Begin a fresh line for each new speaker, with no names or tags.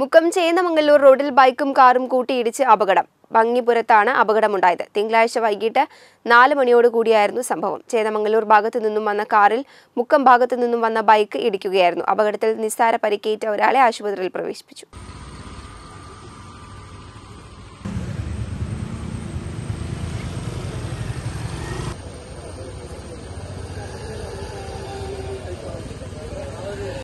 മുക്കം മംഗല്ലൂർ റോഡിൽ ബൈക്കും കാറും കൂട്ടിയിടിച്ച് അപകടം ഭംഗിപുരത്താണ് അപകടമുണ്ടായത് തിങ്കളാഴ്ച വൈകിട്ട് നാല് മണിയോടുകൂടിയായിരുന്നു സംഭവം ചേന്നമംഗല്ലൂർ ഭാഗത്തു നിന്നും വന്ന കാറിൽ മുക്കം ഭാഗത്തു നിന്നും വന്ന ബൈക്ക് ഇടിക്കുകയായിരുന്നു അപകടത്തിൽ നിസ്സാര പരിക്കേറ്റ ഒരാളെ ആശുപത്രിയിൽ പ്രവേശിപ്പിച്ചു